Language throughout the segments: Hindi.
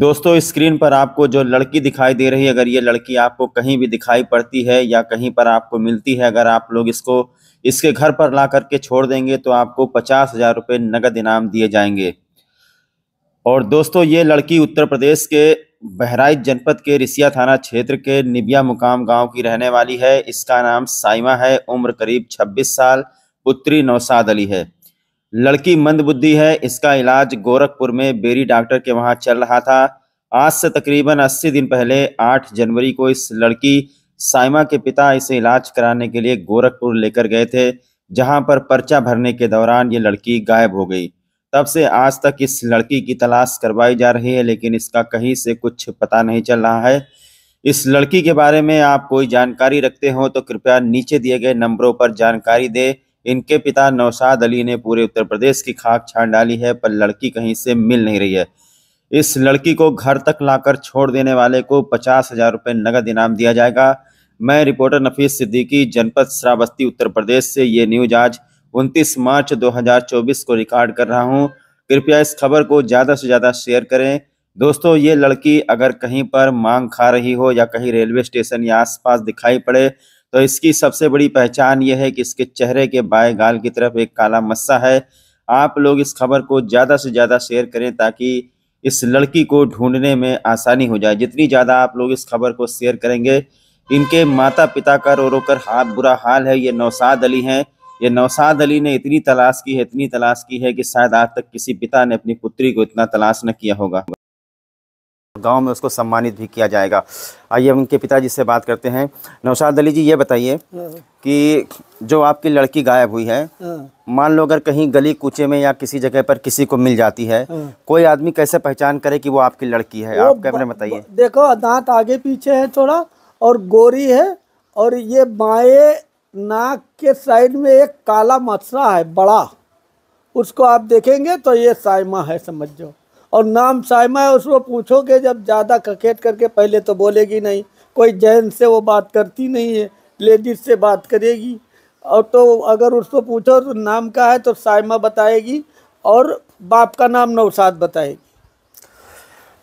दोस्तों स्क्रीन पर आपको जो लड़की दिखाई दे रही है अगर ये लड़की आपको कहीं भी दिखाई पड़ती है या कहीं पर आपको मिलती है अगर आप लोग इसको इसके घर पर ला करके छोड़ देंगे तो आपको पचास हजार रुपये नगद इनाम दिए जाएंगे और दोस्तों ये लड़की उत्तर प्रदेश के बहराइच जनपद के रिसिया थाना क्षेत्र के निबिया मुकाम गाँव की रहने वाली है इसका नाम साइमा है उम्र करीब छब्बीस साल पुत्री नौसाद अली है लड़की मंदबुद्धि है इसका इलाज गोरखपुर में बेरी डॉक्टर के वहां चल रहा था आज से तकरीबन 80 दिन पहले 8 जनवरी को इस लड़की साइमा के पिता इसे इलाज कराने के लिए गोरखपुर लेकर गए थे जहां पर पर्चा भरने के दौरान ये लड़की गायब हो गई तब से आज तक इस लड़की की तलाश करवाई जा रही है लेकिन इसका कहीं से कुछ पता नहीं चल रहा है इस लड़की के बारे में आप कोई जानकारी रखते हो तो कृपया नीचे दिए गए नंबरों पर जानकारी दें इनके पिता नौशाद अली ने पूरे उत्तर प्रदेश की खाक छान डाली है पर लड़की कहीं से मिल नहीं रही है इस लड़की को घर तक लाकर छोड़ देने वाले को पचास हजार रुपये नकद इनाम दिया जाएगा मैं रिपोर्टर नफीस सिद्दीकी जनपद श्रावस्ती उत्तर प्रदेश से ये न्यूज आज 29 मार्च 2024 को रिकॉर्ड कर रहा हूँ कृपया इस खबर को ज़्यादा से ज़्यादा शेयर करें दोस्तों ये लड़की अगर कहीं पर मांग खा रही हो या कहीं रेलवे स्टेशन या आसपास दिखाई पड़े तो इसकी सबसे बड़ी पहचान यह है कि इसके चेहरे के बाएं गाल की तरफ एक काला मस्सा है आप लोग इस खबर को ज़्यादा से ज़्यादा शेयर करें ताकि इस लड़की को ढूंढने में आसानी हो जाए जितनी ज़्यादा आप लोग इस खबर को शेयर करेंगे इनके माता पिता का रो रो कर हाथ बुरा हाल है ये नौसाद अली हैं ये नौसाद अली ने इतनी तलाश की है इतनी तलाश की है कि शायद आज तक किसी पिता ने अपनी पुत्री को इतना तलाश न किया होगा गांव में उसको सम्मानित भी किया जाएगा आइए हम उनके पिताजी से बात करते हैं नौशाद अली जी ये बताइए हाँ। कि जो आपकी लड़की गायब हुई है हाँ। मान लो अगर कहीं गली कूचे में या किसी जगह पर किसी को मिल जाती है हाँ। कोई आदमी कैसे पहचान करे कि वो आपकी लड़की है आप कैमरे बताइए देखो दांत आगे पीछे है थोड़ा और गोरी है और ये बाए नाक के साइड में एक काला मसरा है बड़ा उसको आप देखेंगे तो ये साइमा है समझ जाओ और नाम साइमा है उसको पूछोगे जब ज़्यादा ककेट करके पहले तो बोलेगी नहीं कोई जैन से वो बात करती नहीं है लेडीज से बात करेगी और तो अगर उसको पूछो तो नाम का है तो साइमा बताएगी और बाप का नाम नौसाद बताएगी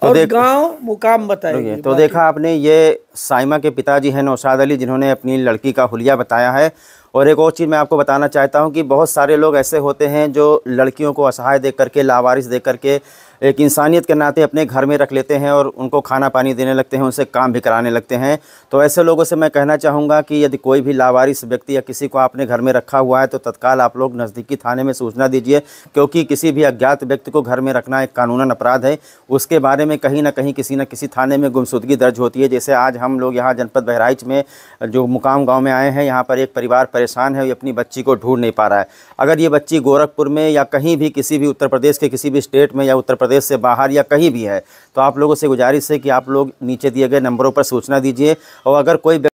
तो और गांव मुकाम बताएगी तो देखा आपने ये साइमा के पिताजी हैं नौशाद अली जिन्होंने अपनी लड़की का हुलिया बताया है और एक और चीज़ मैं आपको बताना चाहता हूँ कि बहुत सारे लोग ऐसे होते हैं जो लड़कियों को असहाय देख करके लावारिस देख करके एक इंसानियत के नाते अपने घर में रख लेते हैं और उनको खाना पानी देने लगते हैं उनसे काम भी कराने लगते हैं तो ऐसे लोगों से मैं कहना चाहूँगा कि यदि कोई भी लावारिस व्यक्ति या किसी को आपने घर में रखा हुआ है तो तत्काल आप लोग नज़दीकी थाने में सूचना दीजिए क्योंकि किसी भी अज्ञात व्यक्ति को घर में रखना एक कानूनन अपराध है उसके बारे में कहीं ना कहीं किसी न किसी थाने में गुमशुदगी दर्ज होती है जैसे आज हम लोग यहाँ जनपद बहराइच में जो मुकाम गाँव में आए हैं यहाँ पर एक परिवार परेशान है अपनी बच्ची को ढूंढ नहीं पा रहा है अगर ये बच्ची गोरखपुर में या कहीं भी किसी भी उत्तर प्रदेश के किसी भी स्टेट में या उत्तर प्रदेश प्रदेश से बाहर या कहीं भी है तो आप लोगों से गुजारिश है कि आप लोग नीचे दिए गए नंबरों पर सूचना दीजिए और अगर कोई